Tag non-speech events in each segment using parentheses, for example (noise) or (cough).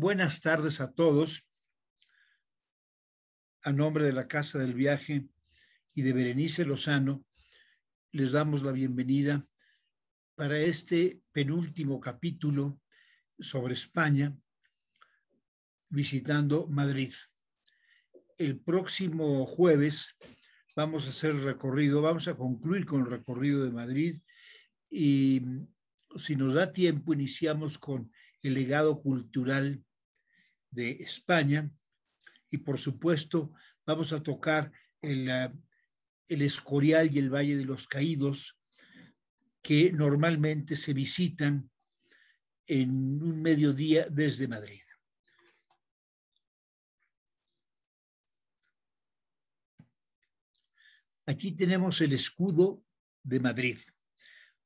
Buenas tardes a todos. A nombre de la Casa del Viaje y de Berenice Lozano, les damos la bienvenida para este penúltimo capítulo sobre España, visitando Madrid. El próximo jueves vamos a hacer el recorrido, vamos a concluir con el recorrido de Madrid y si nos da tiempo iniciamos con el legado cultural de España y por supuesto vamos a tocar el, ah, el Escorial y el Valle de los Caídos que normalmente se visitan en un mediodía desde Madrid. Aquí tenemos el escudo de Madrid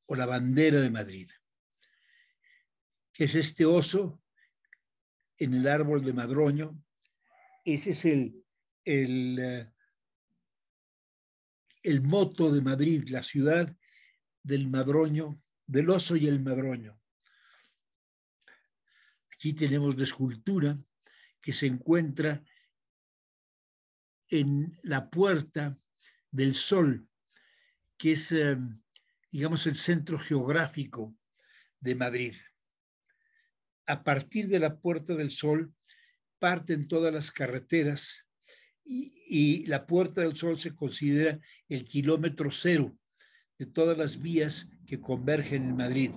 o la bandera de Madrid, que es este oso en el árbol de Madroño. Ese es el, eh, el, moto de Madrid, la ciudad del Madroño, del oso y el Madroño. Aquí tenemos la escultura que se encuentra en la puerta del sol, que es, eh, digamos, el centro geográfico de Madrid a partir de la Puerta del Sol parten todas las carreteras y, la Puerta del Sol se considera el kilómetro cero de todas las vías que convergen en Madrid.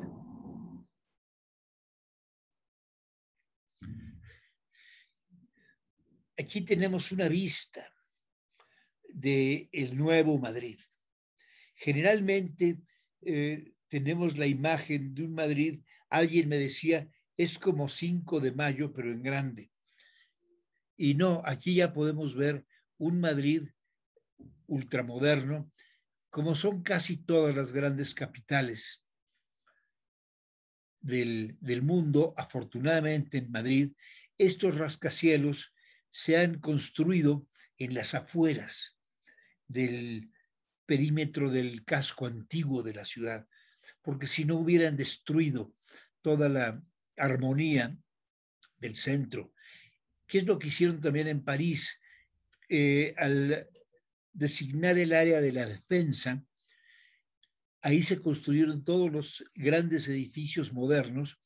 Aquí tenemos una vista del el nuevo Madrid. Generalmente eh, tenemos la imagen de un Madrid, alguien me decía, es como 5 de mayo, pero en grande. Y no, aquí ya podemos ver un Madrid ultramoderno, como son casi todas las grandes capitales del, del mundo. Afortunadamente en Madrid, estos rascacielos se han construido en las afueras del perímetro del casco antiguo de la ciudad, porque si no hubieran destruido toda la armonía del centro, que es lo que hicieron también en París eh, al designar el área de la defensa. Ahí se construyeron todos los grandes edificios modernos,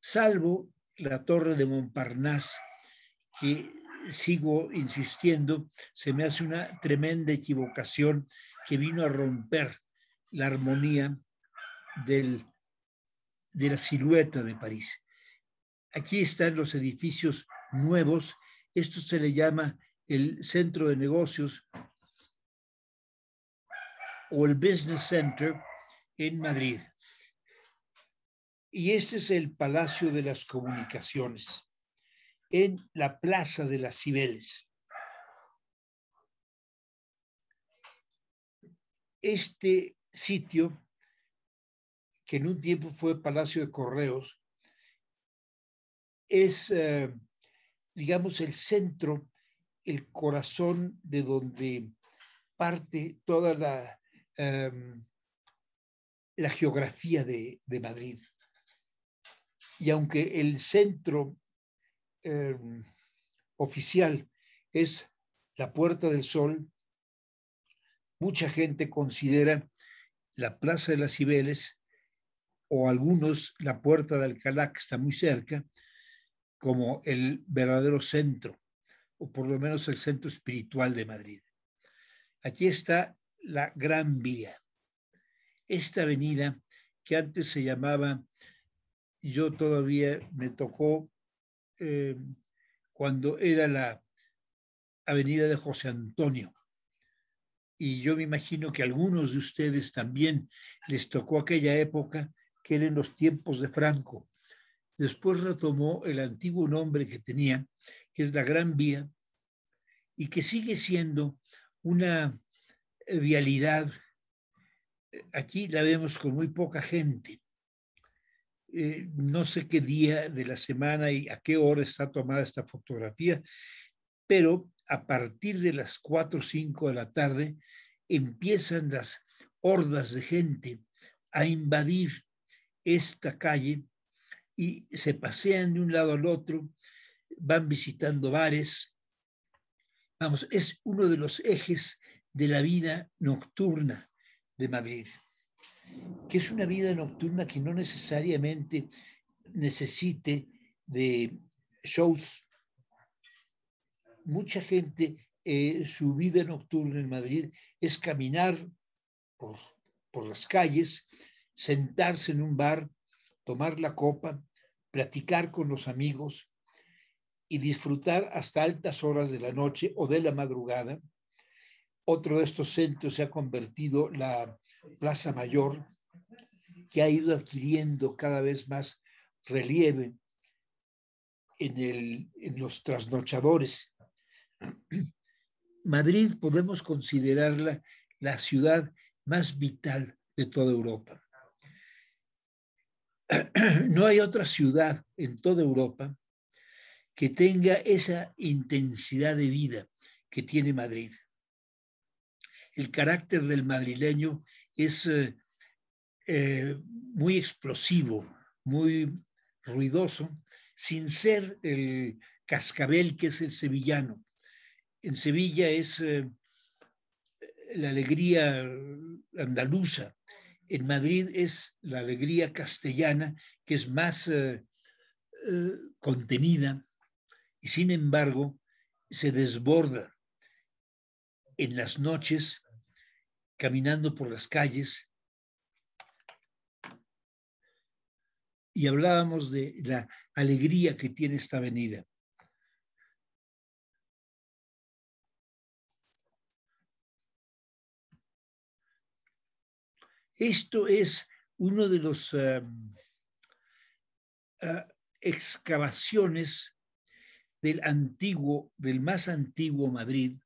salvo la torre de Montparnasse, que sigo insistiendo, se me hace una tremenda equivocación que vino a romper la armonía del, de la silueta de París. Aquí están los edificios nuevos. Esto se le llama el centro de negocios o el Business Center en Madrid. Y este es el Palacio de las Comunicaciones, en la Plaza de las Cibeles. Este sitio, que en un tiempo fue Palacio de Correos, es, eh, digamos, el centro, el corazón de donde parte toda la, em, la geografía de, Madrid. Y aunque el centro em, oficial es la Puerta del Sol, mucha gente considera la Plaza de las Cibeles o algunos la Puerta de Alcalá, que está muy cerca, como el verdadero centro, o por lo menos el centro espiritual de Madrid. Aquí está la Gran Vía, esta avenida que antes se llamaba, yo todavía me tocó eh, cuando era la avenida de José Antonio. Y yo me imagino que algunos de ustedes también les tocó aquella época que eran los tiempos de Franco, Después retomó el antiguo nombre que tenía, que es la Gran Vía, y que sigue siendo una eh, vialidad. Eh, aquí la vemos con muy poca gente. Eh, no sé qué día de la semana y a qué hora está tomada esta fotografía, pero a partir de las 4 o 5 de la tarde empiezan las hordas de gente a invadir esta calle y se pasean de un lado al otro, van visitando bares. Vamos, es uno de los ejes de la vida nocturna de Madrid, que es una vida nocturna que no necesariamente necesite de shows. Mucha gente, eh, su vida nocturna en Madrid es caminar por, por las calles, sentarse en un bar, tomar la copa platicar con los amigos y disfrutar hasta altas horas de la noche o de la madrugada. Otro de estos centros se ha convertido la Plaza Mayor, que ha ido adquiriendo cada vez más relieve en, en los trasnochadores. (clears throat) Madrid podemos considerarla la ciudad más vital de toda Europa. (clears throat) no hay otra ciudad en toda Europa que tenga esa intensidad de vida que tiene Madrid. El carácter del madrileño es eh, eh, muy explosivo, muy ruidoso, sin ser el cascabel que es el sevillano. En Sevilla es eh, la alegría andaluza, en Madrid es la alegría castellana, que es más eh, eh, contenida y sin embargo se desborda en las noches, caminando por las calles. Y hablábamos de la alegría que tiene esta avenida. Esto es una de las eh, eh, excavaciones del antiguo, del más antiguo Madrid,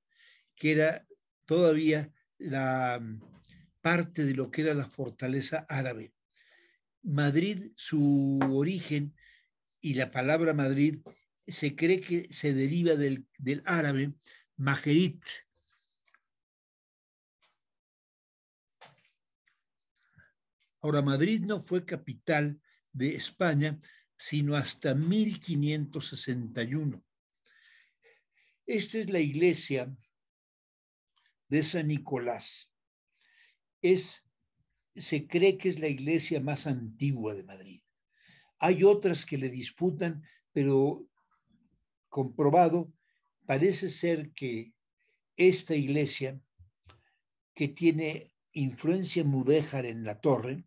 que era todavía la mm, parte de lo que era la fortaleza árabe. Madrid, su origen y la palabra Madrid se cree que se deriva del, del árabe majerit, Ahora, Madrid no fue capital de España sino hasta 1561. Esta es la iglesia de San Nicolás. Es, se cree que es la iglesia más antigua de Madrid. Hay otras que le disputan, pero comprobado, parece ser que esta iglesia, que tiene influencia mudéjar en la torre,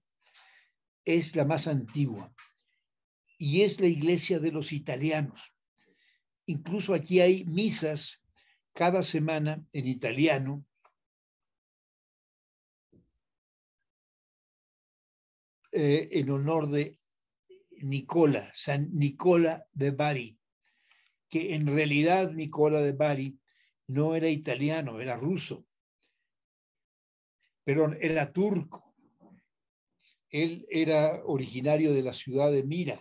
es la más antigua y es la iglesia de los italianos. Incluso aquí hay misas cada semana en italiano. Eh, en honor de Nicola, San Nicola de Bari, que en realidad Nicola de Bari no era italiano, era ruso, pero era turco él era originario de la ciudad de Mira,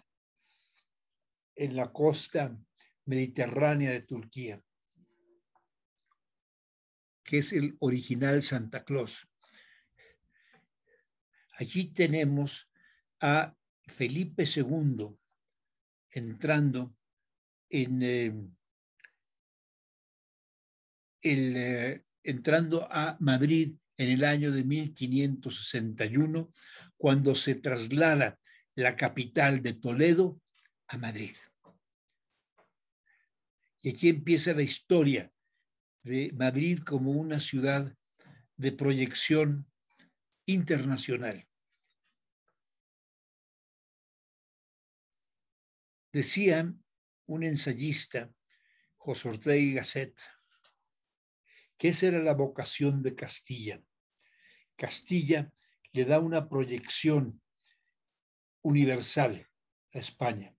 en la costa mediterránea de Turquía, que es el original Santa Claus. Allí tenemos a Felipe II entrando en eh, eh, entrando a Madrid en el año de 1561, cuando se traslada la capital de Toledo a Madrid. Y aquí empieza la historia de Madrid como una ciudad de proyección internacional. Decía un ensayista, José Ortega y Gasset, Qué esa era la vocación de Castilla. Castilla le da una proyección universal a España.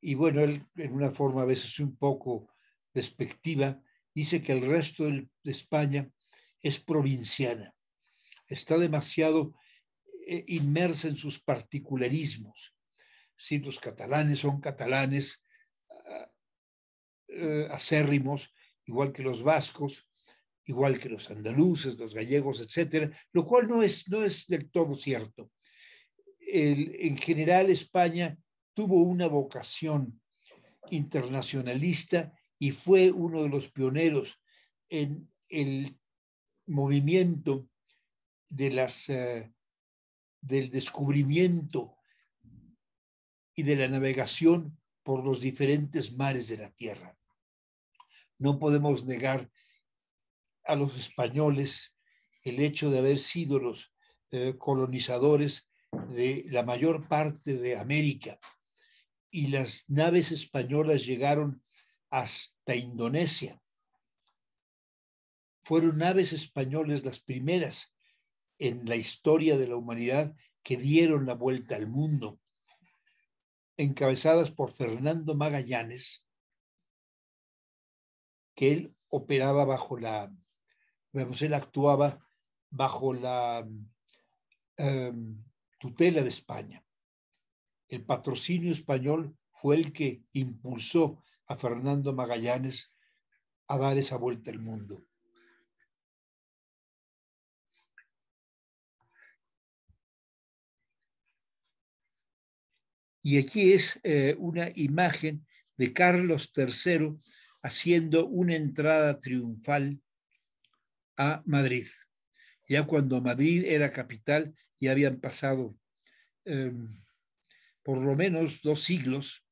Y bueno, él en una forma a veces un poco despectiva, dice que el resto de España es provinciana, está demasiado eh, inmersa en sus particularismos. Si los catalanes son catalanes ah, eh, acérrimos, igual que los vascos, igual que los andaluces, los gallegos, etcétera, lo cual no es, no es del todo cierto. en general, España tuvo una vocación internacionalista y fue uno de los pioneros en el movimiento de las, eh, del descubrimiento y de la navegación por los diferentes mares de la Tierra. No podemos negar a los españoles el hecho de haber sido los eh, colonizadores de la mayor parte de América. Y las naves españolas llegaron hasta Indonesia. Fueron naves españoles las primeras en la historia de la humanidad que dieron la vuelta al mundo, encabezadas por Fernando Magallanes, que él operaba bajo la él actuaba bajo la em, tutela de España. El patrocinio español fue el que impulsó a Fernando Magallanes a dar esa vuelta al mundo. Y aquí es eh, una imagen de Carlos III haciendo una entrada triunfal a Madrid. Ya cuando Madrid era capital, ya habían pasado em, por lo menos dos siglos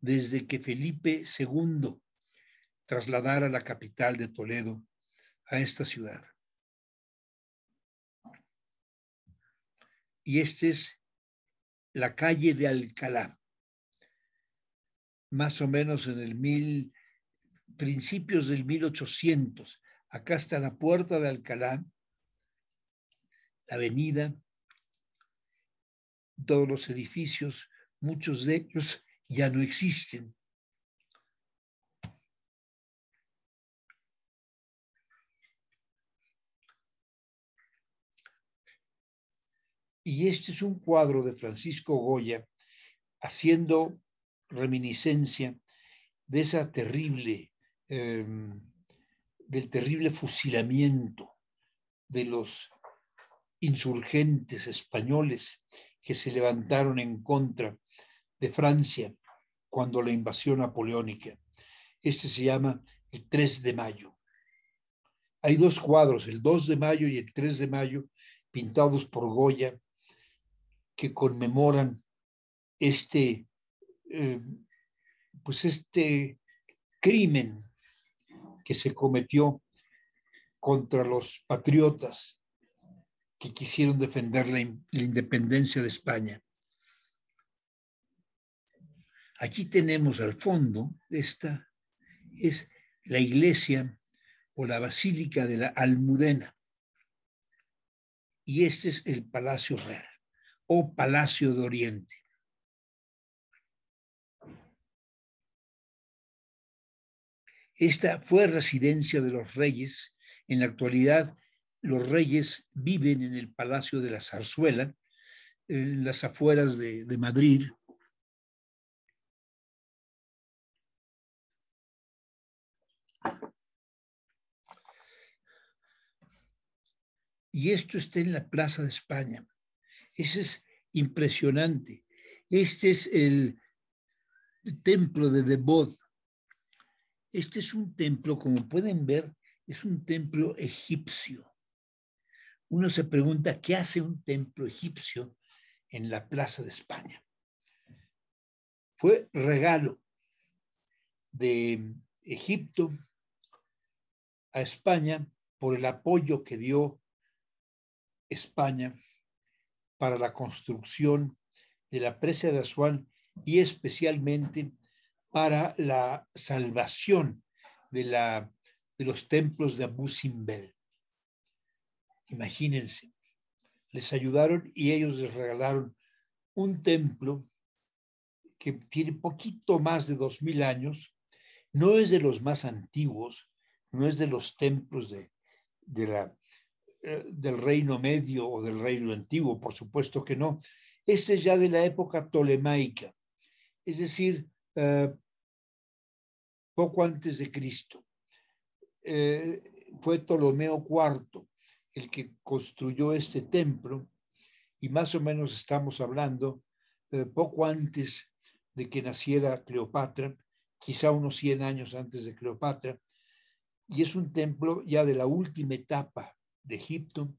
desde que Felipe II trasladara la capital de Toledo a esta ciudad. Y esta es la calle de Alcalá, más o menos en el mil, principios del 1800, Acá está la puerta de Alcalá, la avenida, todos los edificios, muchos de ellos ya no existen. Y este es un cuadro de Francisco Goya haciendo reminiscencia de esa terrible em, del terrible fusilamiento de los insurgentes españoles que se levantaron en contra de Francia cuando la invasión napoleónica. Este se llama el 3 de mayo. Hay dos cuadros, el 2 de mayo y el 3 de mayo, pintados por Goya, que conmemoran este, eh, pues este crimen que se cometió contra los patriotas que quisieron defender la, independencia de España. Aquí tenemos al fondo, esta es la iglesia o la basílica de la Almudena. Y este es el Palacio Real o Palacio de Oriente. Esta fue residencia de los reyes. En la actualidad, los reyes viven en el Palacio de la Zarzuela, en las afueras de, Madrid, y esto está en la Plaza de España. Eso es impresionante. Este es el templo de Debod, este es un templo, como pueden ver, es un templo egipcio. Uno se pregunta, ¿qué hace un templo egipcio en la Plaza de España? Fue regalo de Egipto a España por el apoyo que dio España para la construcción de la presa de Asuán y especialmente para la salvación de, la, de los templos de Abu Simbel. Imagínense, les ayudaron y ellos les regalaron un templo que tiene poquito más de dos mil años, no es de los más antiguos, no es de los templos de, de la, eh, del reino medio o del reino antiguo, por supuesto que no. Ese ya de la época tolemaica es decir, eh, poco antes de Cristo. Eh, fue Ptolomeo IV el que construyó este templo y más o menos estamos hablando eh, poco antes de que naciera Cleopatra, quizá unos 100 años antes de Cleopatra, y es un templo ya de la última etapa de Egipto.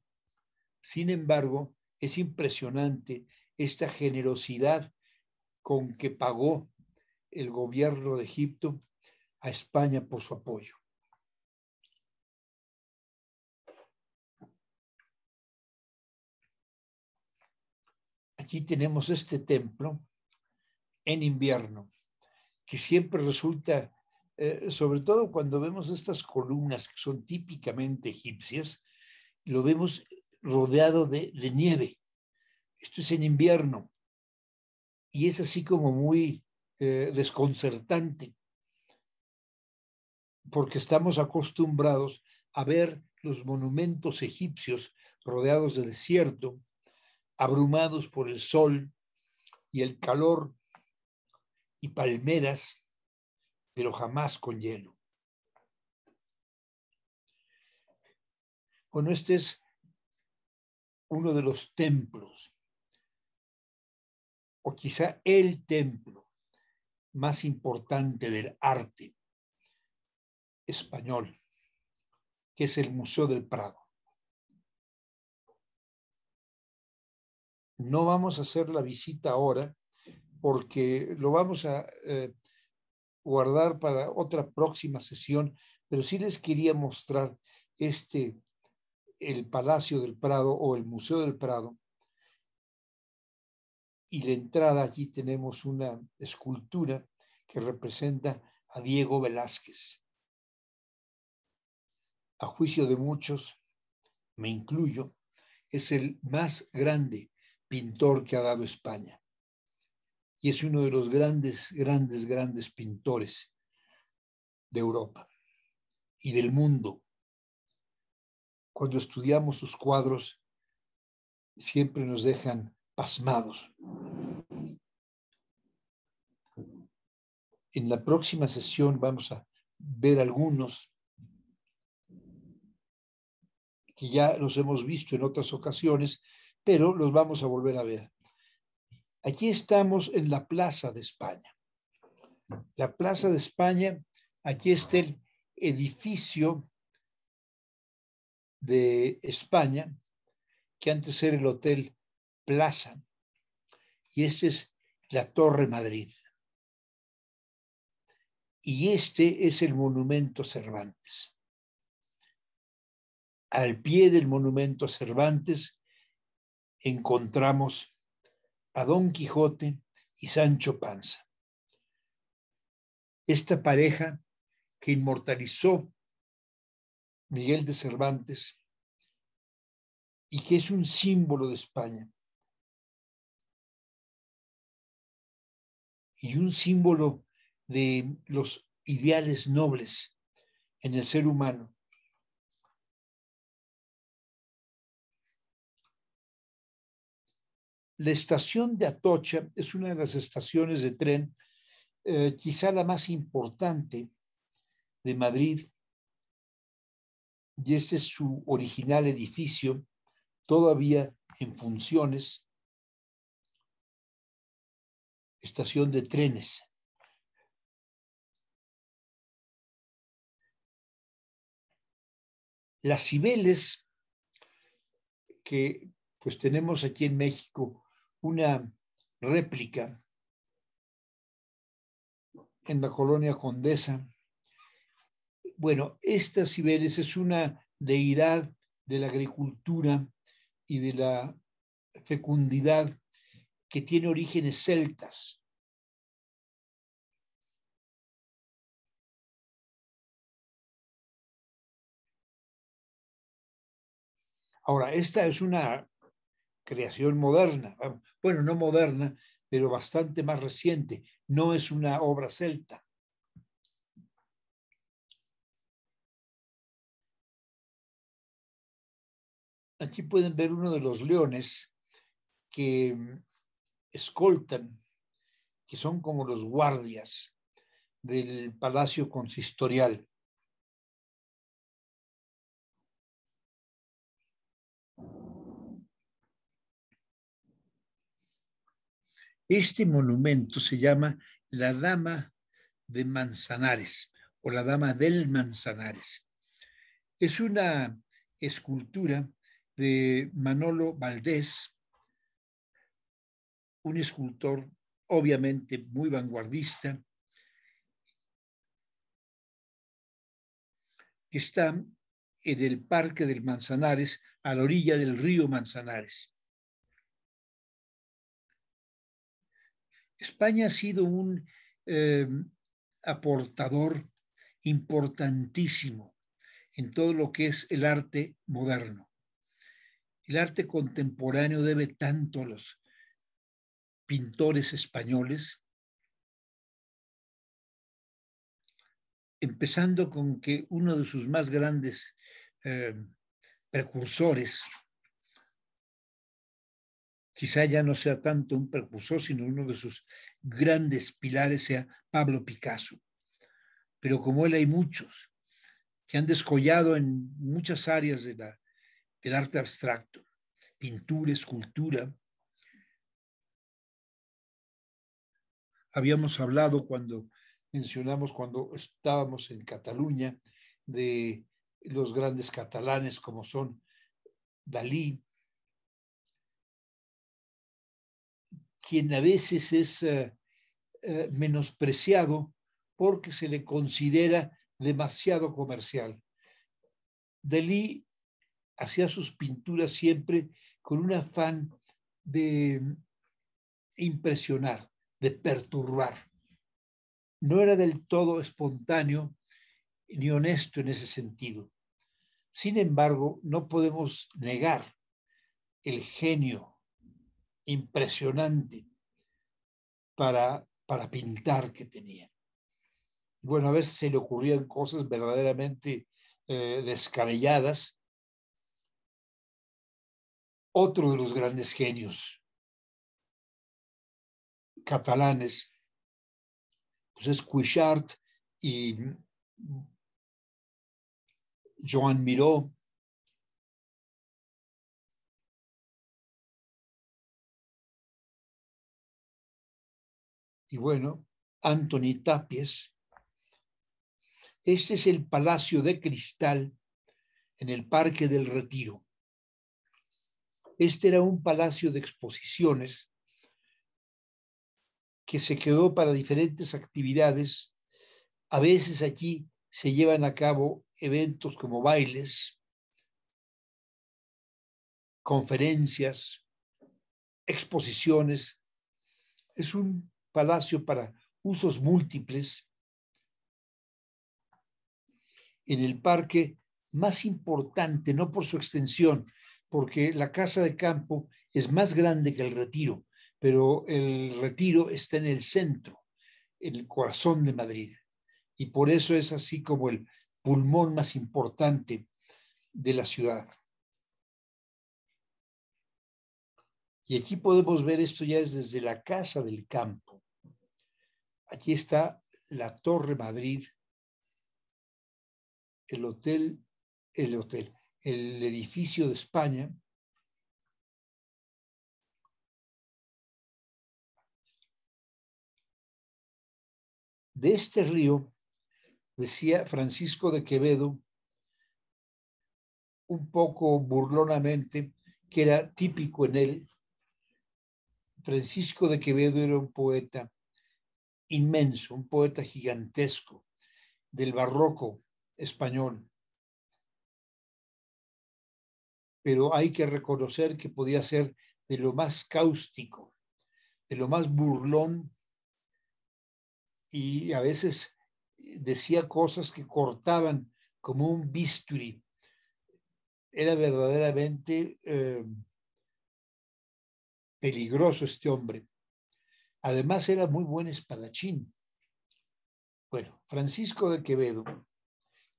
Sin embargo, es impresionante esta generosidad con que pagó el gobierno de Egipto a España por su apoyo. Aquí tenemos este templo en invierno, que siempre resulta, eh, sobre todo cuando vemos estas columnas que son típicamente egipcias, lo vemos rodeado de nieve. Esto es en invierno. Y es así como muy eh, desconcertante, porque estamos acostumbrados a ver los monumentos egipcios rodeados de desierto, abrumados por el sol y el calor y palmeras, pero jamás con hielo. Bueno, este es uno de los templos, o quizá el templo más importante del arte español, que es el Museo del Prado. No vamos a hacer la visita ahora porque lo vamos a eh, guardar para otra próxima sesión, pero sí les quería mostrar este, el Palacio del Prado o el Museo del Prado, y la entrada allí tenemos una escultura que representa a Diego Velázquez. A juicio de muchos, me incluyo, es el más grande pintor que ha dado España. Y es uno de los grandes, grandes, grandes pintores de Europa y del mundo. Cuando estudiamos sus cuadros, siempre nos dejan pasmados. En la próxima sesión vamos a ver algunos que ya los hemos visto en otras ocasiones, pero los vamos a volver a ver. Aquí estamos en la Plaza de España. La Plaza de España, aquí está el edificio de España, que antes era el Hotel plaza. Y esta es la Torre Madrid. Y este es el monumento Cervantes. Al pie del monumento Cervantes encontramos a Don Quijote y Sancho Panza. Esta pareja que inmortalizó Miguel de Cervantes y que es un símbolo de España. y un símbolo de los ideales nobles en el ser humano. La estación de Atocha es una de las estaciones de tren, eh, quizá la más importante de Madrid, y ese es su original edificio, todavía en funciones, estación de trenes. Las Cibeles, que pues tenemos aquí en México una réplica en la colonia Condesa. Bueno, esta Cibeles es una deidad de la agricultura y de la fecundidad que tiene orígenes celtas. Ahora, esta es una creación moderna, ah, bueno, no moderna, pero bastante más reciente, no es una obra celta. Aquí pueden ver uno de los leones que escoltan, que son como los guardias del palacio consistorial. Este monumento se llama la Dama de Manzanares o la Dama del Manzanares. Es una escultura de Manolo Valdés un escultor obviamente muy vanguardista, que está en el Parque del Manzanares, a la orilla del río Manzanares. España ha sido un em, aportador importantísimo en todo lo que es el arte moderno. El arte contemporáneo debe tanto a los pintores españoles, empezando con que uno de sus más grandes eh, precursores, quizá ya no sea tanto un precursor, sino uno de sus grandes pilares sea Pablo Picasso. Pero como él hay muchos que han descollado en muchas áreas de la, del arte abstracto, pintura, escultura, habíamos hablado cuando mencionamos cuando estábamos en Cataluña de los grandes catalanes como son Dalí, quien a veces es eh, eh, menospreciado porque se le considera demasiado comercial. Dalí hacía sus pinturas siempre con un afán de impresionar de perturbar. No era del todo espontáneo ni honesto en ese sentido. Sin embargo, no podemos negar el genio impresionante para, para pintar que tenía. Bueno, a veces se le ocurrían cosas verdaderamente eh, descabelladas. Otro de los grandes genios catalanes, pues es Cuixart y Joan Miró. Y bueno, Anthony Tapies. Este es el Palacio de Cristal en el Parque del Retiro. Este era un palacio de exposiciones que se quedó para diferentes actividades. A veces aquí se llevan a cabo eventos como bailes, conferencias, exposiciones. Es un palacio para usos múltiples en el parque más importante, no por su extensión, porque la casa de campo es más grande que el retiro, pero el retiro está en el centro, en el corazón de Madrid. Y por eso es así como el pulmón más importante de la ciudad. Y aquí podemos ver esto ya es desde la casa del campo. Aquí está la Torre Madrid, el hotel, el hotel, el edificio de España, De este río, decía Francisco de Quevedo, un poco burlonamente, que era típico en él, Francisco de Quevedo era un poeta inmenso, un poeta gigantesco del barroco español. Pero hay que reconocer que podía ser de lo más cáustico, de lo más burlón y a veces eh, decía cosas que cortaban como un bisturi. Era verdaderamente eh, peligroso este hombre. Además era muy buen espadachín. Bueno, Francisco de Quevedo,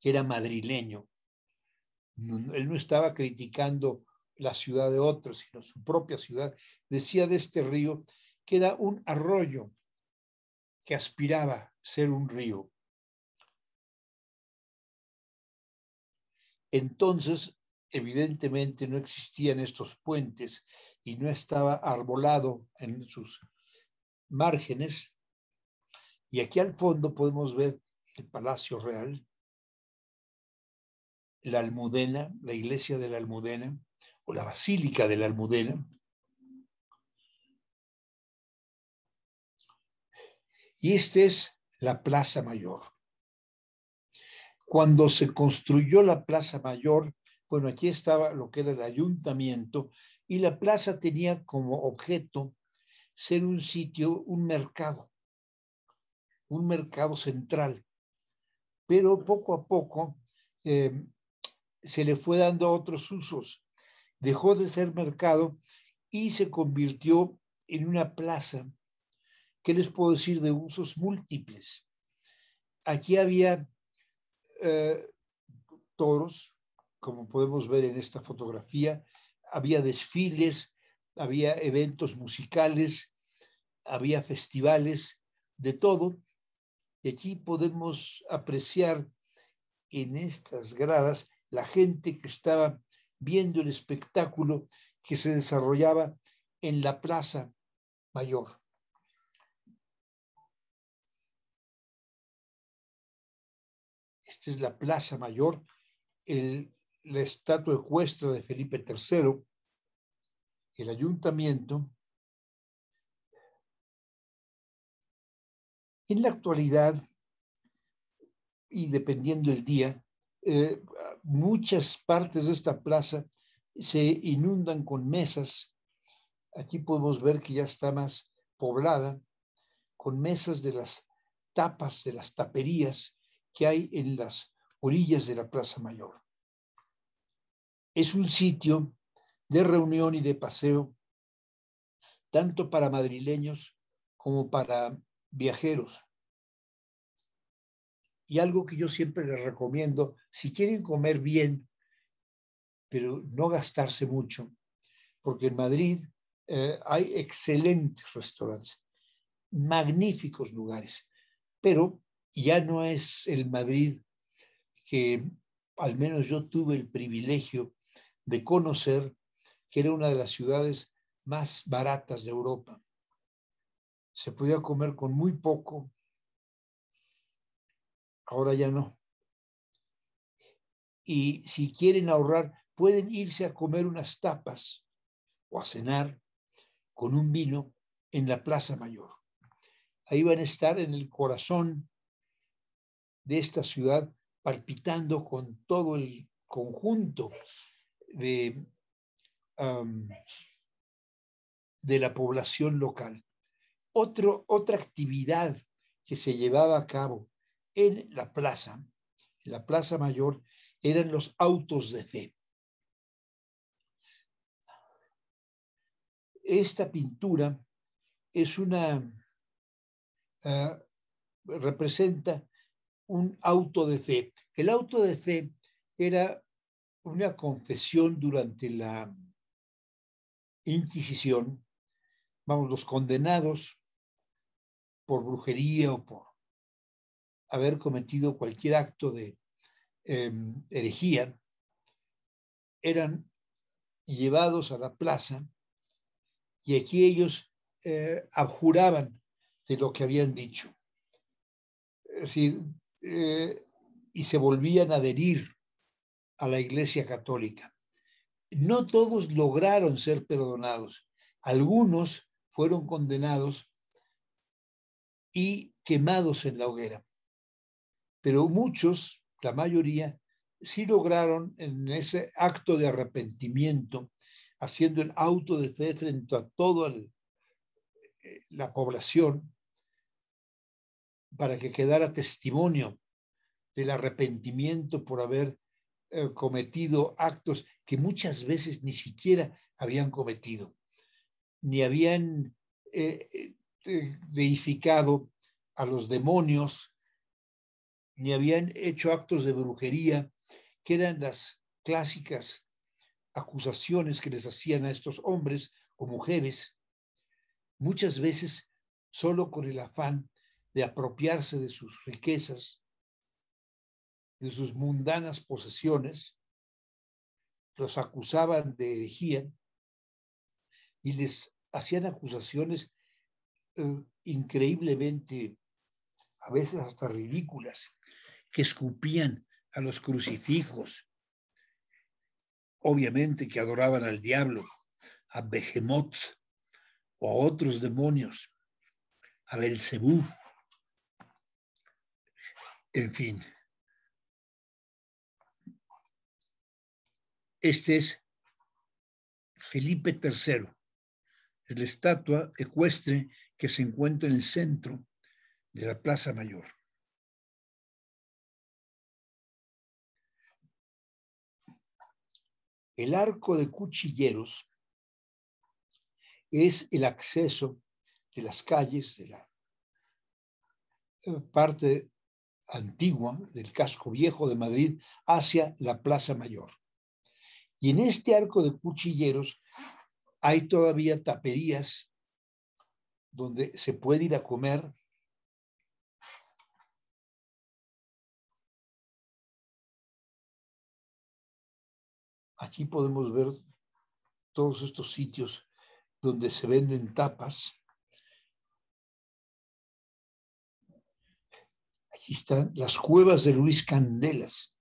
que era madrileño, él no estaba criticando la ciudad de otros, sino su propia ciudad, decía de este río que era un arroyo que aspiraba ser un río. Entonces, evidentemente no existían estos puentes y no estaba arbolado en sus márgenes. Y aquí al fondo podemos ver el Palacio Real, la Almudena, la iglesia de la Almudena o la Basílica de la Almudena, Y esta es la Plaza Mayor. Cuando se construyó la Plaza Mayor, bueno, aquí estaba lo que era el ayuntamiento y la plaza tenía como objeto ser un sitio, un mercado, un mercado central. Pero poco a poco em, se le fue dando otros usos. Dejó de ser mercado y se convirtió en una plaza ¿qué les puedo decir de usos múltiples? Aquí había eh, toros, como podemos ver en esta fotografía, había desfiles, había eventos musicales, había festivales, de todo. Y aquí podemos apreciar en estas gradas la gente que estaba viendo el espectáculo que se desarrollaba en la Plaza Mayor. es la Plaza Mayor, el, la estatua ecuestre de Felipe III, el ayuntamiento. En la actualidad, y dependiendo del día, eh, muchas partes de esta plaza se inundan con mesas. Aquí podemos ver que ya está más poblada, con mesas de las tapas, de las taperías, que hay en las orillas de la Plaza Mayor. Es un sitio de reunión y de paseo, tanto para madrileños como para viajeros. Y algo que yo siempre les recomiendo, si quieren comer bien, pero no gastarse mucho, porque en Madrid eh, hay excelentes restaurantes, magníficos lugares, pero ya no es el Madrid que al menos yo tuve el privilegio de conocer, que era una de las ciudades más baratas de Europa. Se podía comer con muy poco, ahora ya no. Y si quieren ahorrar, pueden irse a comer unas tapas o a cenar con un vino en la Plaza Mayor. Ahí van a estar en el corazón de esta ciudad palpitando con todo el conjunto de, de la población local. otra actividad que se llevaba a cabo en la plaza, en la plaza mayor, eran los autos de fe. Esta pintura es una, ah, representa un auto de fe. El auto de fe era una confesión durante la Inquisición. Vamos, los condenados por brujería o por haber cometido cualquier acto de em, herejía eran llevados a la plaza y aquí ellos eh, abjuraban de lo que habían dicho. Es decir, eh, y se volvían a adherir a la Iglesia Católica. No todos lograron ser perdonados. Algunos fueron condenados y quemados en la hoguera. Pero muchos, la mayoría, sí lograron en ese acto de arrepentimiento, haciendo el auto de fe frente a toda eh, la población, para que quedara testimonio del arrepentimiento por haber eh, cometido actos que muchas veces ni siquiera habían cometido, ni habían eh, eh, deificado a los demonios, ni habían hecho actos de brujería, que eran las clásicas acusaciones que les hacían a estos hombres o mujeres, muchas veces solo con el afán de apropiarse de sus riquezas, de sus mundanas posesiones, los acusaban de herejía y les hacían acusaciones eh, increíblemente, a veces hasta ridículas, que escupían a los crucifijos, obviamente que adoraban al diablo, a Behemoth o a otros demonios, a Belcebú, en fin. Este es Felipe III. Es la estatua ecuestre que se encuentra en el centro de la Plaza Mayor. El arco de cuchilleros es el acceso de las calles de la eh, parte antigua del casco viejo de Madrid hacia la Plaza Mayor. Y en este arco de cuchilleros hay todavía taperías donde se puede ir a comer Aquí podemos ver todos estos sitios donde se venden tapas Aquí están las cuevas de Luis Candelas,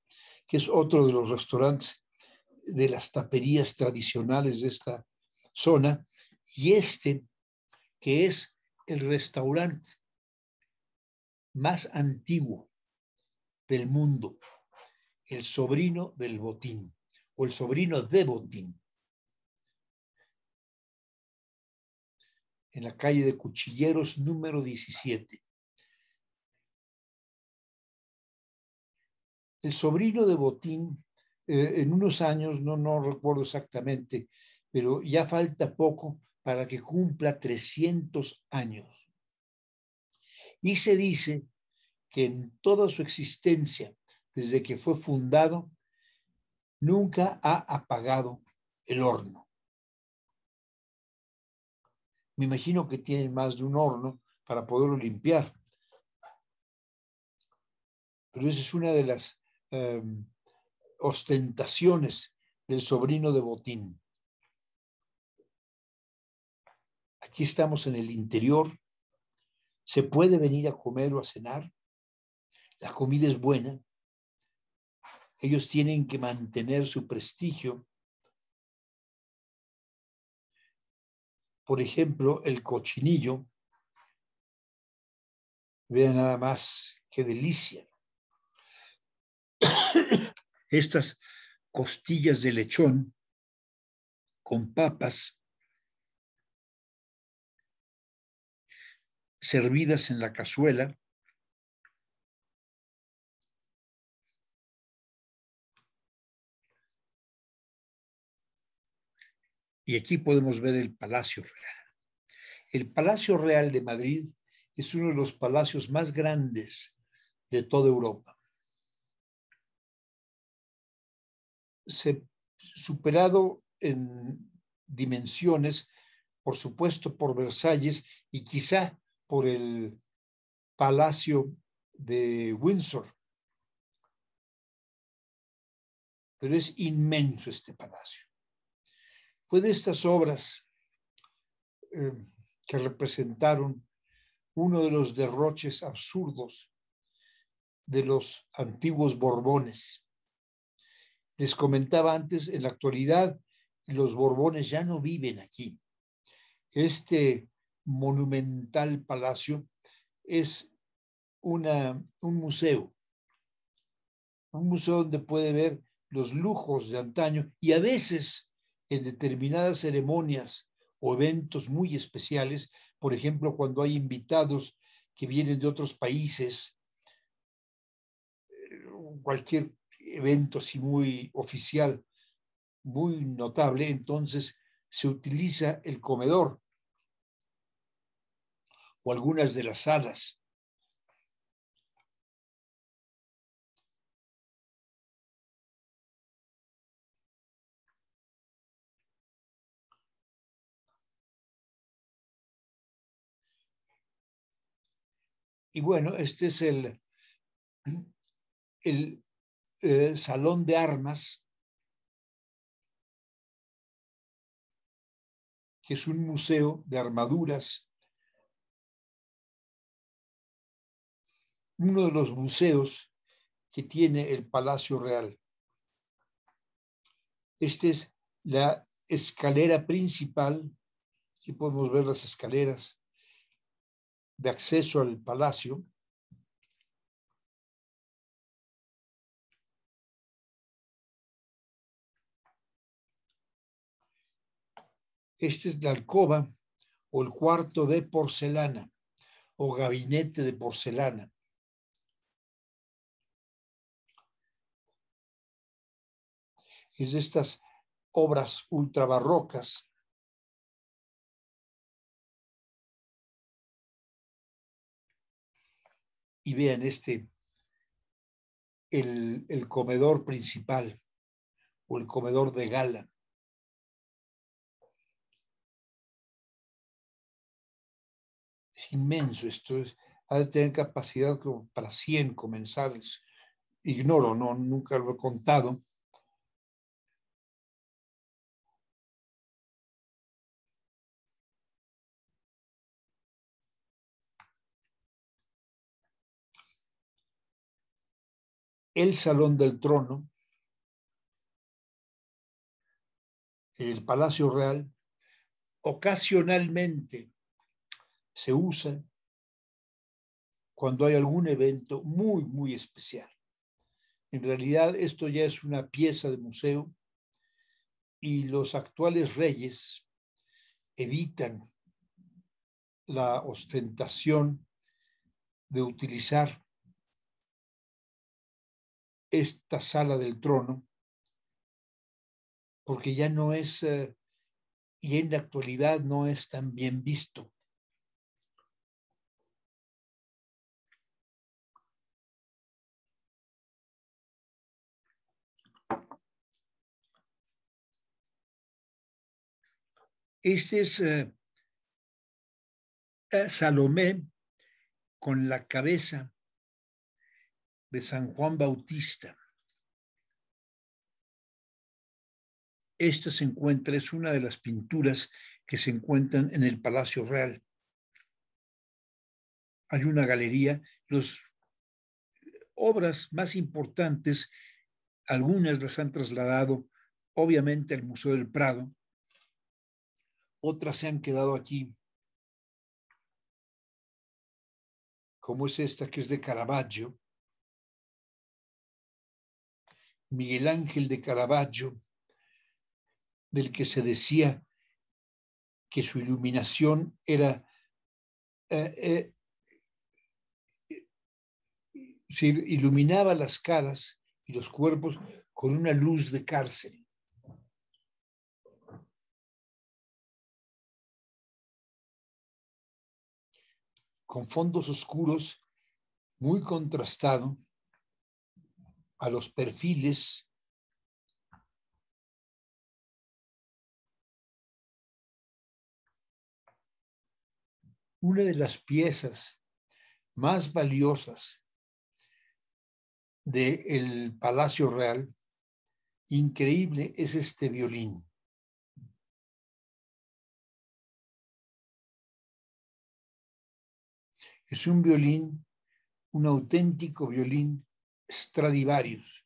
que es otro de los restaurantes de las taperías tradicionales de esta zona. Y este, que es el restaurante más antiguo del mundo, el sobrino del botín o el sobrino de botín. En la calle de Cuchilleros número 17. el sobrino de Botín, eh, en unos años, no, no recuerdo exactamente, pero ya falta poco para que cumpla 300 años. Y se dice que en toda su existencia, desde que fue fundado, nunca ha apagado el horno. Me imagino que tienen más de un horno para poderlo limpiar. Pero esa es una de las Em, ostentaciones del sobrino de Botín. Aquí estamos en el interior. Se puede venir a comer o a cenar. La comida es buena. Ellos tienen que mantener su prestigio. Por ejemplo, el cochinillo. Vean nada más qué delicia. (coughs) estas costillas de lechón con papas servidas en la cazuela Y aquí podemos ver el Palacio Real. El Palacio Real de Madrid es uno de los palacios más grandes de toda Europa. se, superado en dimensiones, por supuesto, por Versalles y quizá por el Palacio de Windsor. Pero es inmenso este palacio. Fue de estas obras eh, que representaron uno de los derroches absurdos de los antiguos Borbones les comentaba antes, en la actualidad los Borbones ya no viven aquí. Este monumental palacio es una, un museo, un museo donde puede ver los lujos de antaño y a veces en determinadas ceremonias o eventos muy especiales, por ejemplo, cuando hay invitados que vienen de otros países, eh, cualquier evento y muy oficial, muy notable, entonces se utiliza el comedor o algunas de las salas. Y bueno, este es el, el eh, salón de armas, que es un museo de armaduras, uno de los museos que tiene el Palacio Real. Esta es la escalera principal, aquí podemos ver las escaleras de acceso al palacio. Este es la alcoba o el cuarto de porcelana o gabinete de porcelana. Es de estas obras ultrabarrocas y vean este, el, comedor principal o el comedor de gala. inmenso, esto es, ha de tener capacidad para 100 comensales. Ignoro, no, nunca lo he contado. El Salón del Trono, el Palacio Real, ocasionalmente se usa cuando hay algún evento muy, muy especial. En realidad esto ya es una pieza de museo y los actuales reyes evitan la ostentación de utilizar esta sala del trono porque ya no es, eh, y en la actualidad no es tan bien visto Este es eh, eh, Salomé con la cabeza de San Juan Bautista. Esta se encuentra, es una de las pinturas que se encuentran en el Palacio Real. Hay una galería, las eh, obras más importantes, algunas las han trasladado obviamente al Museo del Prado, otras se han quedado aquí, como es esta que es de Caravaggio, Miguel Ángel de Caravaggio, del que se decía que su iluminación era eh, eh, se iluminaba las caras y los cuerpos con una luz de cárcel. con fondos oscuros muy contrastado a los perfiles una de las piezas más valiosas del Palacio Real, increíble es este violín. es un violín, un auténtico violín Stradivarius,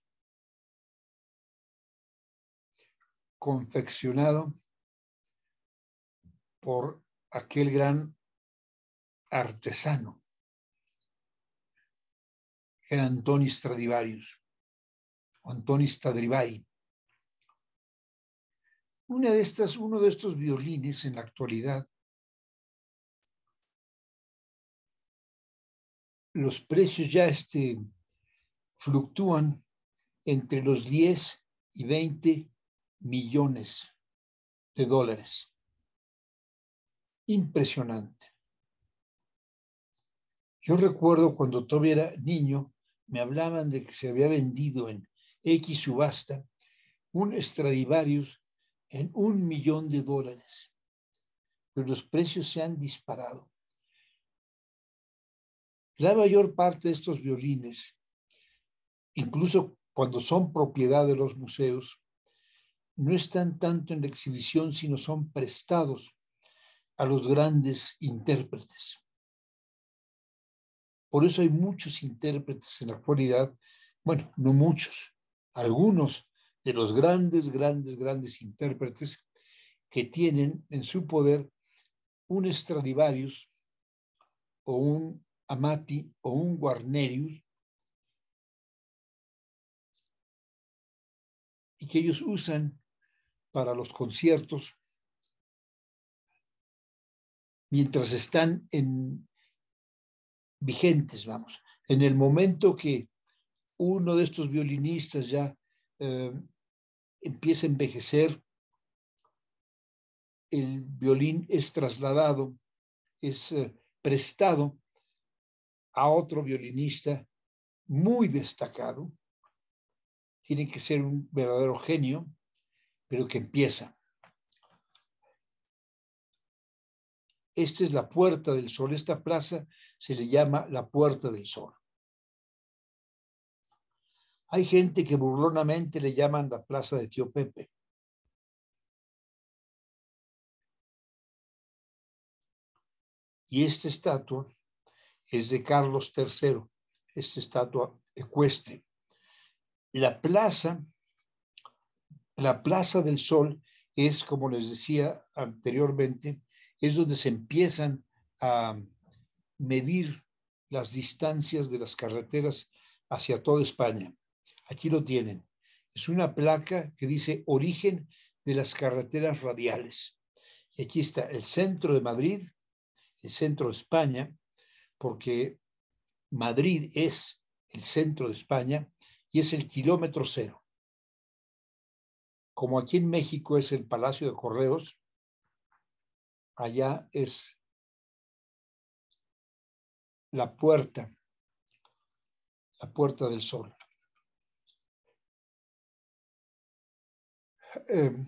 confeccionado por aquel gran artesano, que Antoni Stradivarius, o Antoni Una de estas, uno de estos violines en la actualidad los precios ya este, fluctúan entre los 10 y 20 millones de dólares. Impresionante. Yo recuerdo cuando todavía era niño, me hablaban de que se había vendido en X subasta un Stradivarius en un millón de dólares, pero los precios se han disparado. La mayor parte de estos violines, incluso cuando son propiedad de los museos, no están tanto en la exhibición, sino son prestados a los grandes intérpretes. Por eso hay muchos intérpretes en la actualidad, bueno, no muchos, algunos de los grandes, grandes, grandes intérpretes que tienen en su poder un Stradivarius o un amati o un guarnerius, y que ellos usan para los conciertos mientras están en vigentes, vamos. En el momento que uno de estos violinistas ya eh, empieza a envejecer, el violín es trasladado, es eh, prestado a otro violinista muy destacado. Tiene que ser un verdadero genio, pero que empieza. Esta es la Puerta del Sol. Esta plaza se le llama la Puerta del Sol. Hay gente que burlonamente le llaman la Plaza de Tío Pepe. Y esta estatua es de Carlos III, esta estatua ecuestre. La plaza, la plaza del sol es, como les decía anteriormente, es donde se empiezan a medir las distancias de las carreteras hacia toda España. Aquí lo tienen. Es una placa que dice origen de las carreteras radiales. Y aquí está el centro de Madrid, el centro de España, porque Madrid es el centro de España y es el kilómetro cero. Como aquí en México es el Palacio de Correos, allá es la puerta, la puerta del sol. Em,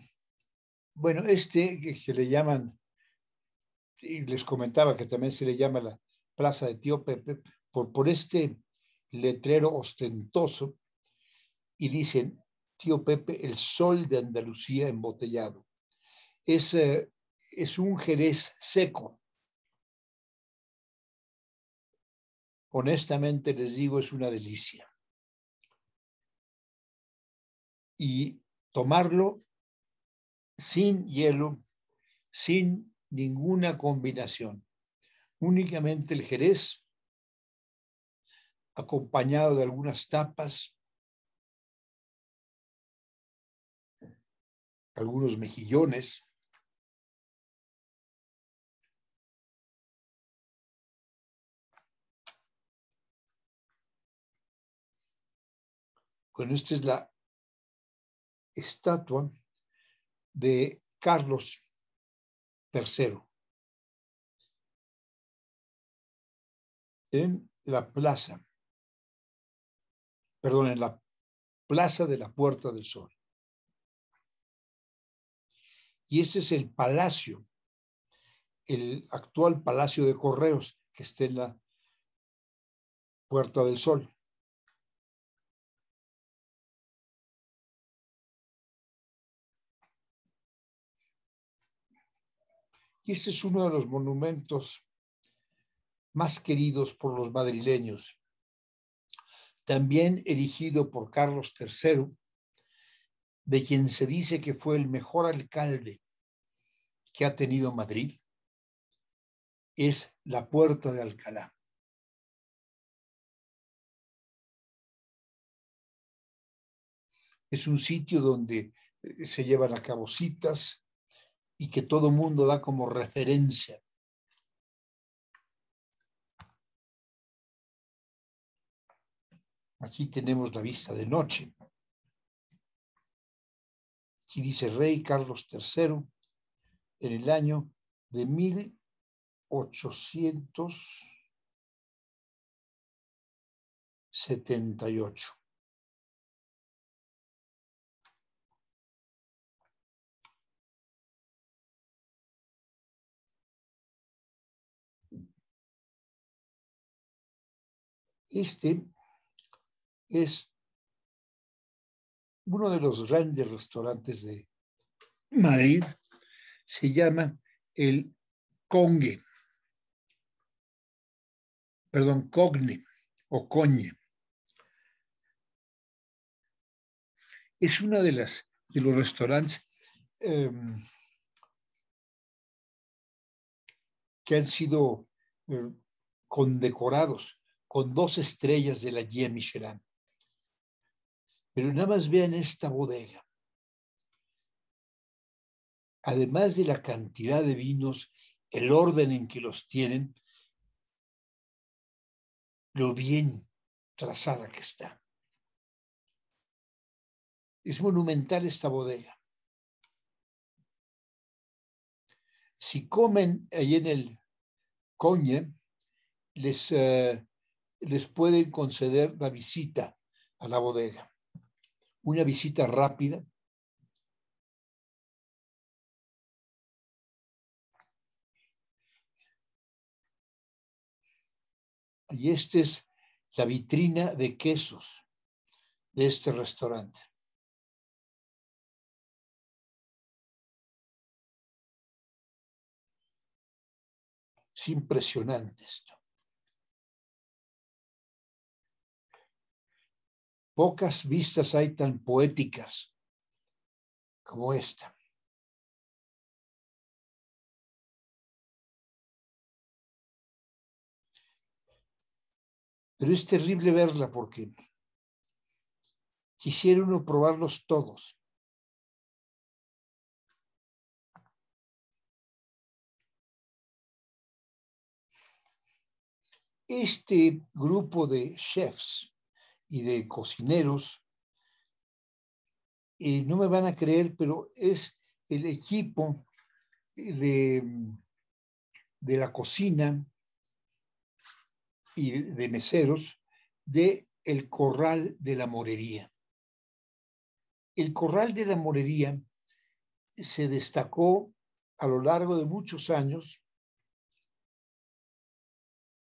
bueno, este que, que le llaman, y les comentaba que también se le llama la, Plaza de Pepe por, por este letrero ostentoso y dicen, tío Pepe, el sol de Andalucía embotellado. Es, eh, es un jerez seco. Honestamente les digo, es una delicia. Y tomarlo sin hielo, sin ninguna combinación únicamente el jerez, acompañado de algunas tapas, algunos mejillones. Bueno, esta es la estatua de Carlos III. en la plaza, perdón, en la plaza de la Puerta del Sol. Y ese es el palacio, el actual palacio de correos que está en la Puerta del Sol. Y este es uno de los monumentos más queridos por los madrileños. También erigido por Carlos III, de quien se dice que fue el mejor alcalde que ha tenido Madrid, es la puerta de Alcalá. Es un sitio donde eh, se llevan a cabo citas y que todo mundo da como referencia Aquí tenemos la vista de noche. Aquí dice Rey Carlos III en el año de 1878. Este es uno de los grandes restaurantes de Madrid, se llama el Congue, perdón, Cogne o Coñe. Es uno de, las, de los restaurantes em, que han sido eh, condecorados con dos estrellas de la guía Michelin. Pero nada más vean esta bodega. Además de la cantidad de vinos, el orden en que los tienen, lo bien trazada que está. Es monumental esta bodega. Si comen ahí en el Coñe, les, eh, les pueden conceder la visita a la bodega una visita rápida y esta es la vitrina de quesos de este restaurante. Es impresionante esto. Pocas vistas hay tan poéticas como esta. Pero es terrible verla porque quisiera uno probarlos todos. Este grupo de chefs y de cocineros. Y eh, no me van a creer, pero es el equipo de, de la cocina y de meseros de el Corral de la Morería. El Corral de la Morería se destacó a lo largo de muchos años.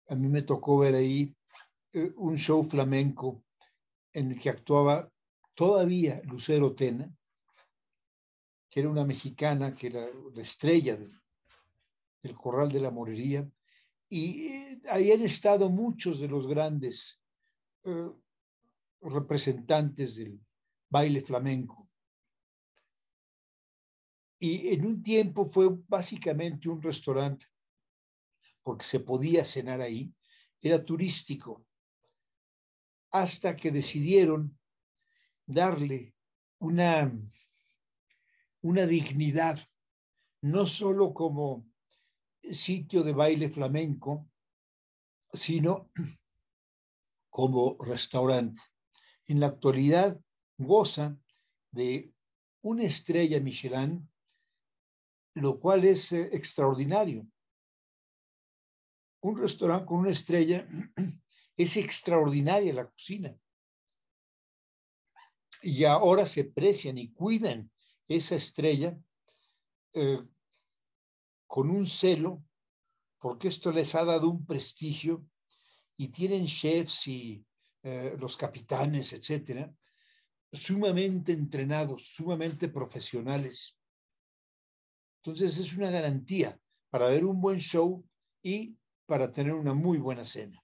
A mí me tocó ver ahí eh, un show flamenco en el que actuaba todavía Lucero Tena, que era una mexicana, que era la estrella del, Corral de la Morería, y eh, ahí han estado muchos de los grandes eh, representantes del baile flamenco. Y en un tiempo fue básicamente un restaurante, porque se podía cenar ahí, era turístico hasta que decidieron darle una, una dignidad, no solo como sitio de baile flamenco, sino como restaurante. En la actualidad goza de una estrella Michelin, lo cual es eh, extraordinario. Un restaurante con una estrella es extraordinaria la cocina. Y ahora se precian y cuidan esa estrella eh, con un celo, porque esto les ha dado un prestigio y tienen chefs y eh, los capitanes, etcétera, sumamente entrenados, sumamente profesionales. Entonces es una garantía para ver un buen show y para tener una muy buena cena.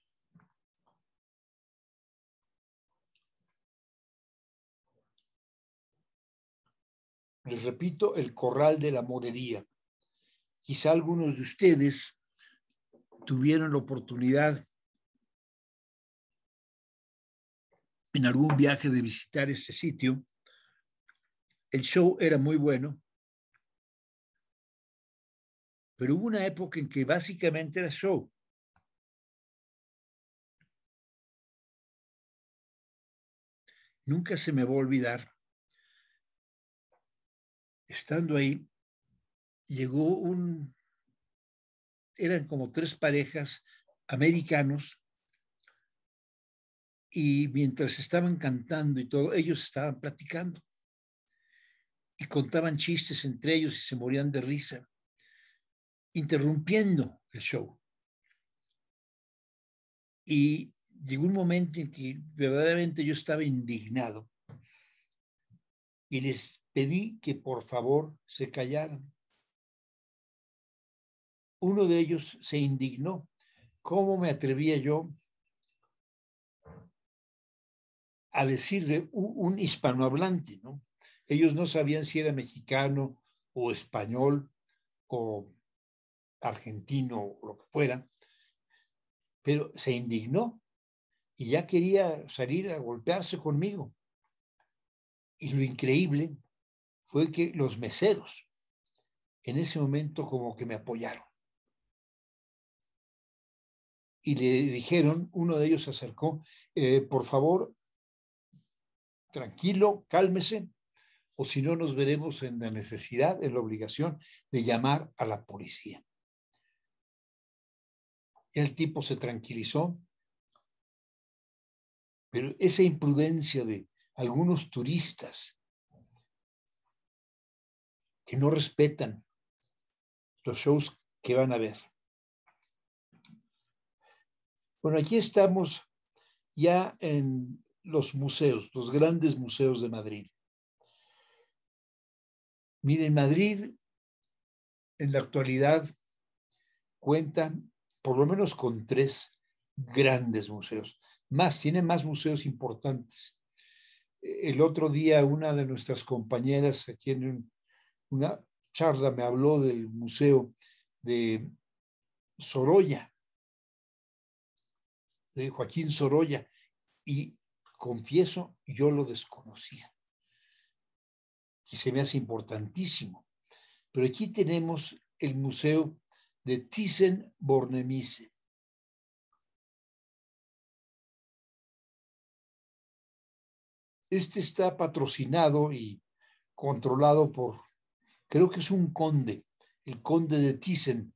les repito, el corral de la morería. Quizá algunos de ustedes tuvieron la oportunidad en algún viaje de visitar ese sitio. El show era muy bueno, pero hubo una época en que básicamente era show. Nunca se me va a olvidar estando ahí, llegó un, eran como tres parejas americanos y mientras estaban cantando y todo, ellos estaban platicando y contaban chistes entre ellos y se morían de risa, interrumpiendo el show. Y llegó un momento en que verdaderamente yo estaba indignado y les pedí que por favor se callaran. Uno de ellos se indignó. ¿Cómo me atrevía yo a decirle un, hispanohablante? ¿no? Ellos no sabían si era mexicano o español o argentino o lo que fuera, pero se indignó y ya quería salir a golpearse conmigo. Y lo increíble fue que los meseros en ese momento como que me apoyaron. Y le dijeron, uno de ellos se acercó, eh, por favor, tranquilo, cálmese, o si no nos veremos en la necesidad, en la obligación de llamar a la policía. El tipo se tranquilizó, pero esa imprudencia de algunos turistas que no respetan los shows que van a ver. Bueno, aquí estamos ya en los museos, los grandes museos de Madrid. Miren, Madrid en la actualidad cuenta por lo menos con tres grandes museos. Más, tiene más museos importantes. El otro día una de nuestras compañeras aquí en un una charla, me habló del Museo de Sorolla, de Joaquín Sorolla, y confieso, yo lo desconocía. Y se me hace importantísimo. Pero aquí tenemos el Museo de Thyssen-Bornemisza. Este está patrocinado y controlado por creo que es un conde, el conde de Thyssen,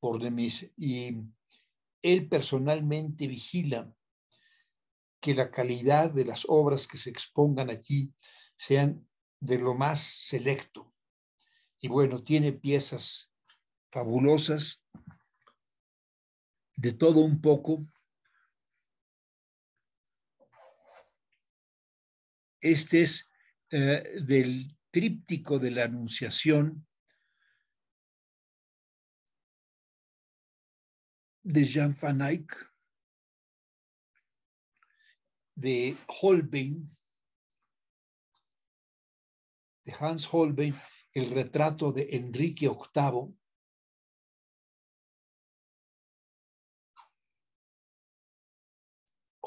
por Demis, y él personalmente vigila que la calidad de las obras que se expongan aquí sean de lo más selecto. Y bueno, tiene piezas fabulosas, de todo un poco. Este es eh, del tríptico de la Anunciación de Jean van Eyck, de Holbein, de Hans Holbein, el retrato de Enrique VIII,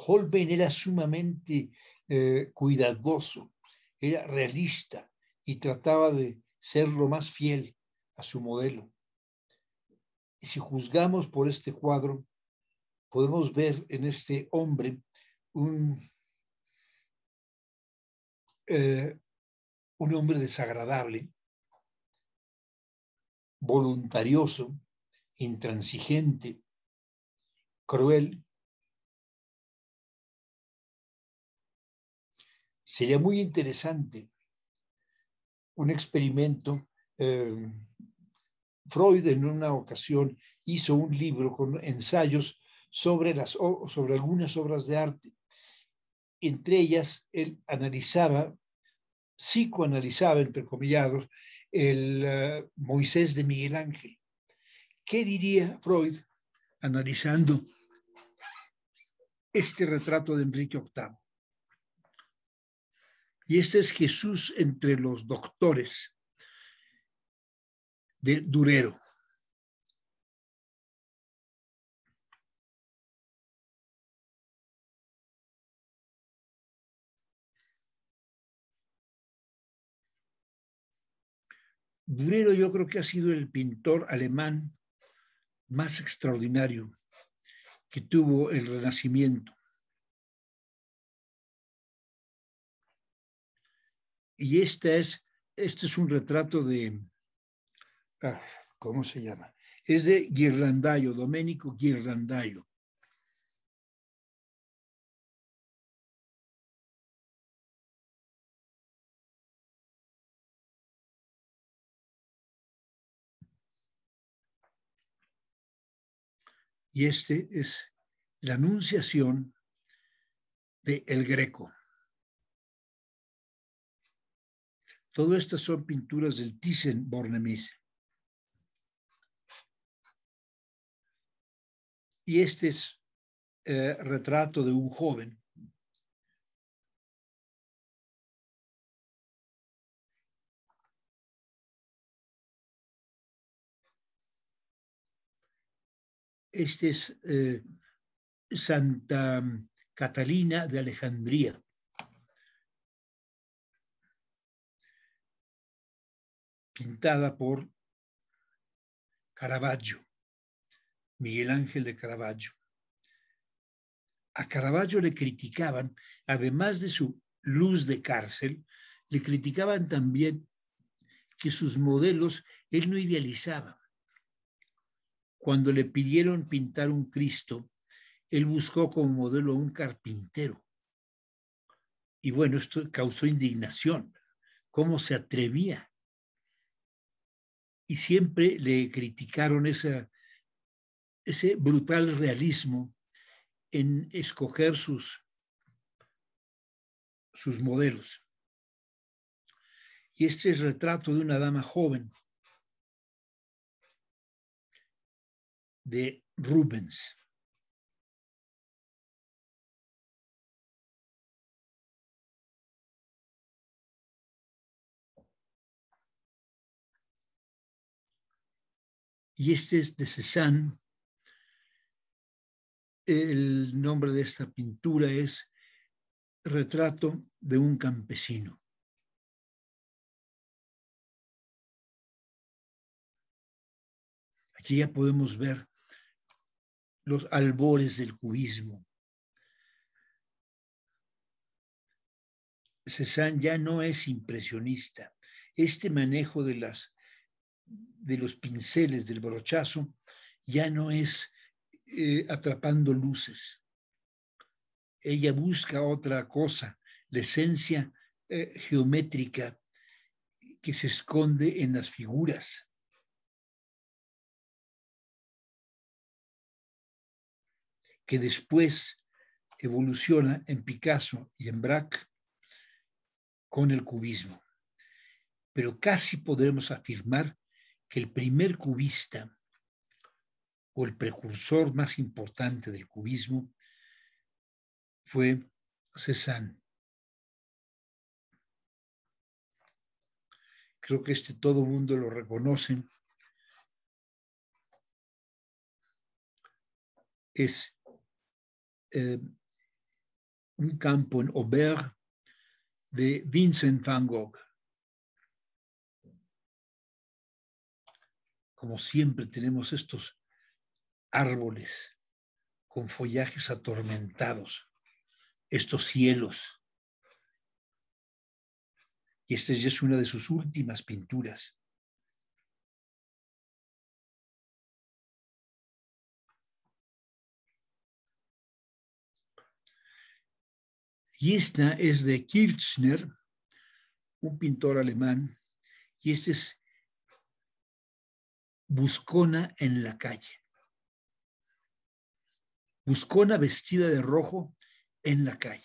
Holbein era sumamente eh, cuidadoso, era realista, y trataba de ser lo más fiel a su modelo. Y si juzgamos por este cuadro, podemos ver en este hombre un, eh, un hombre desagradable, voluntarioso, intransigente, cruel. Sería muy interesante un experimento. Eh, Freud en una ocasión hizo un libro con ensayos sobre, las, sobre algunas obras de arte. Entre ellas, él analizaba, psicoanalizaba, entre comillados, el eh, Moisés de Miguel Ángel. ¿Qué diría Freud analizando este retrato de Enrique VIII? y este es Jesús entre los doctores de Durero. Durero yo creo que ha sido el pintor alemán más extraordinario que tuvo el Renacimiento. Y esta es, este es un retrato de, ah, ¿cómo se llama? Es de guirlandayo Domenico guirlandayo Y este es la anunciación de El Greco. Todas estas son pinturas del thyssen bornemis Y este es eh, retrato de un joven. Este es eh, Santa Catalina de Alejandría. pintada por Caravaggio, Miguel Ángel de Caravaggio. A Caravaggio le criticaban, además de su luz de cárcel, le criticaban también que sus modelos él no idealizaba. Cuando le pidieron pintar un Cristo, él buscó como modelo a un carpintero. Y bueno, esto causó indignación. ¿Cómo se atrevía y siempre le criticaron ese brutal realismo en escoger sus, sus modelos. Y este es el retrato de una dama joven de Rubens. y este es de Cézanne. El nombre de esta pintura es Retrato de un campesino. Aquí ya podemos ver los albores del cubismo. Cézanne ya no es impresionista. Este manejo de las de los pinceles, del brochazo, ya no es eh, atrapando luces. Ella busca otra cosa, la esencia eh, geométrica que se esconde en las figuras. que después evoluciona en Picasso y en Braque con el cubismo. Pero casi podremos afirmar que el primer cubista o el precursor más importante del cubismo fue Cézanne. Creo que este todo mundo lo reconoce. Es eh, un campo en Aubert de Vincent van Gogh. como siempre tenemos estos árboles con follajes atormentados, estos cielos. Y esta ya es una de sus últimas pinturas. Y esta es de Kirchner, un pintor alemán, y este es buscona en la calle. Buscona vestida de rojo en la calle.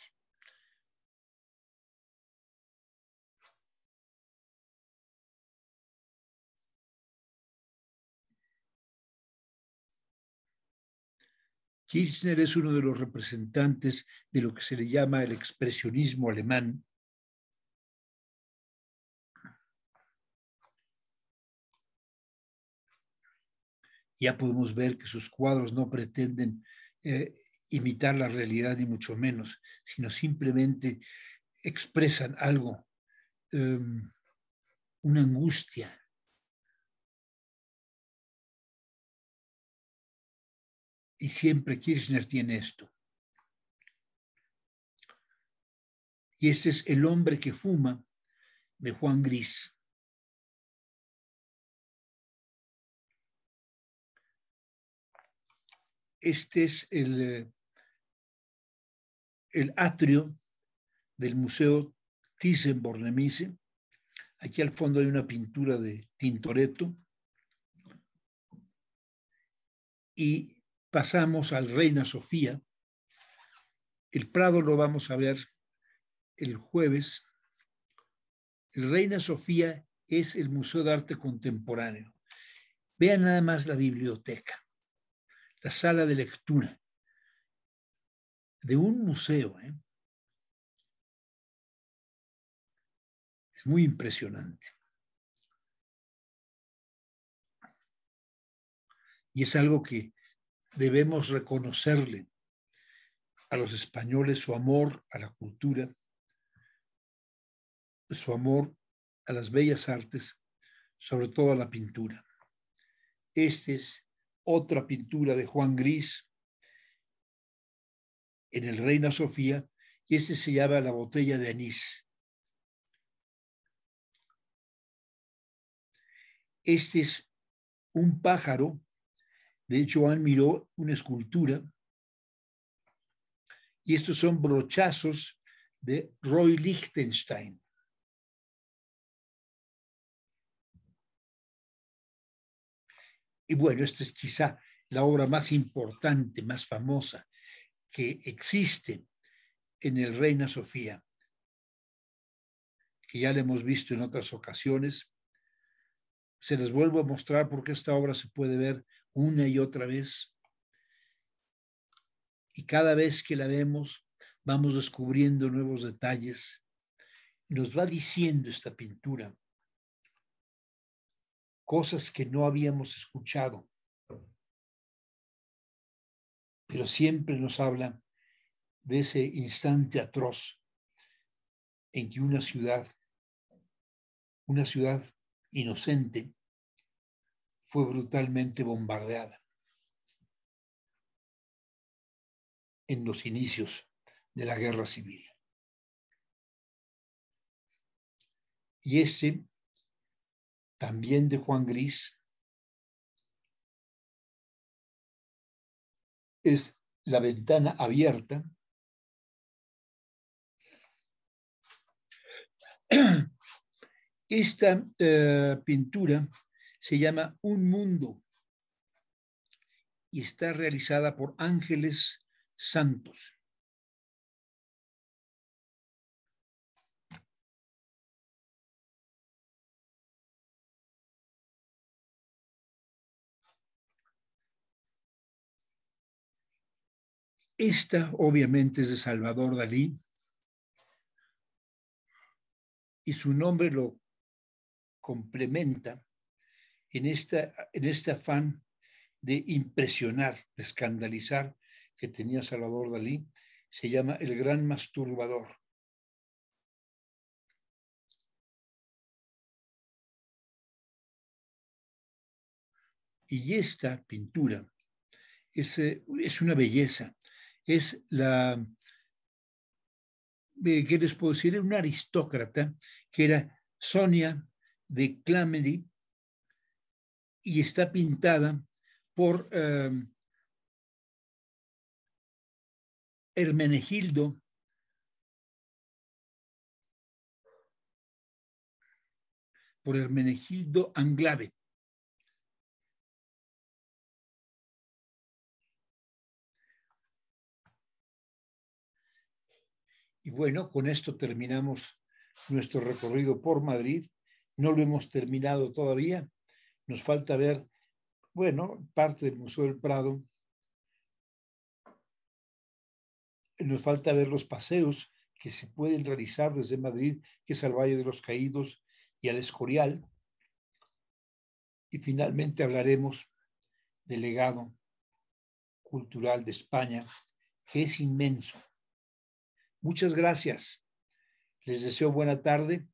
Kirchner es uno de los representantes de lo que se le llama el expresionismo alemán, ya podemos ver que sus cuadros no pretenden eh, imitar la realidad ni mucho menos, sino simplemente expresan algo, em, una angustia. Y siempre Kirchner tiene esto. Y ese es El hombre que fuma de Juan Gris. Este es eh, el, atrio del Museo Thyssen-Bornemisza. Aquí al fondo hay una pintura de Tintoretto. Y pasamos al Reina Sofía. El Prado lo vamos a ver el jueves. El Reina Sofía es el Museo de Arte Contemporáneo. Vean nada más la biblioteca la sala de lectura de un museo. ¿eh? Es muy impresionante. Y es algo que debemos reconocerle a los españoles su amor a la cultura, su amor a las bellas artes, sobre todo a la pintura. Este es otra pintura de Juan Gris en el Reina Sofía, y este se llama La botella de anís. Este es un pájaro, de hecho Juan miró una escultura, y estos son brochazos de Roy Lichtenstein. Y bueno, esta es quizá la obra más importante, más famosa que existe en el Reina Sofía, que ya la hemos visto en otras ocasiones. Se les vuelvo a mostrar porque esta obra se puede ver una y otra vez. Y cada vez que la vemos, vamos descubriendo nuevos detalles. Nos va diciendo esta pintura cosas que no habíamos escuchado. Pero siempre nos habla de ese instante atroz en que una ciudad, una ciudad inocente, fue brutalmente bombardeada en los inicios de la guerra civil. Y ese también de Juan Gris, es la ventana abierta. (clears throat) Esta eh, pintura se llama Un Mundo y está realizada por Ángeles Santos. Esta obviamente es de Salvador Dalí y su nombre lo complementa en, esta, en este afán de impresionar, de escandalizar que tenía Salvador Dalí. Se llama El Gran Masturbador. Y esta pintura es, eh, una belleza es la, eh, que les puedo decir? una aristócrata que era Sonia de Clamery y está pintada por eh, Hermenegildo por Hermenegildo Anglade. Y bueno, con esto terminamos nuestro recorrido por Madrid. No lo hemos terminado todavía. Nos falta ver, bueno, parte del Museo del Prado. Nos falta ver los paseos que se pueden realizar desde Madrid, que es al Valle de los Caídos y al Escorial. Y finalmente hablaremos del legado cultural de España, que es inmenso. Muchas gracias. Les deseo buena tarde